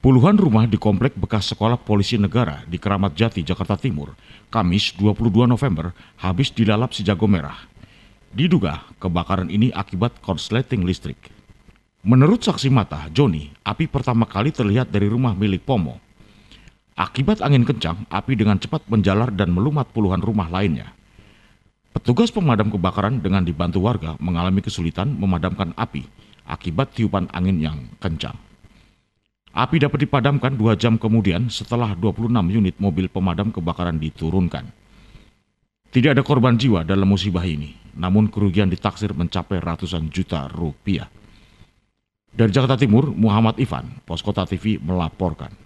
Puluhan rumah di komplek bekas sekolah polisi negara di Keramat Jati, Jakarta Timur, Kamis 22 November habis dilalap si jago merah. Diduga kebakaran ini akibat korsleting listrik. Menurut saksi mata, Joni, api pertama kali terlihat dari rumah milik Pomo. Akibat angin kencang, api dengan cepat menjalar dan melumat puluhan rumah lainnya. Petugas pemadam kebakaran dengan dibantu warga mengalami kesulitan memadamkan api akibat tiupan angin yang kencang. Api dapat dipadamkan dua jam kemudian setelah 26 unit mobil pemadam kebakaran diturunkan. Tidak ada korban jiwa dalam musibah ini, namun kerugian ditaksir mencapai ratusan juta rupiah. Dari Jakarta Timur, Muhammad Ivan, Poskota TV melaporkan.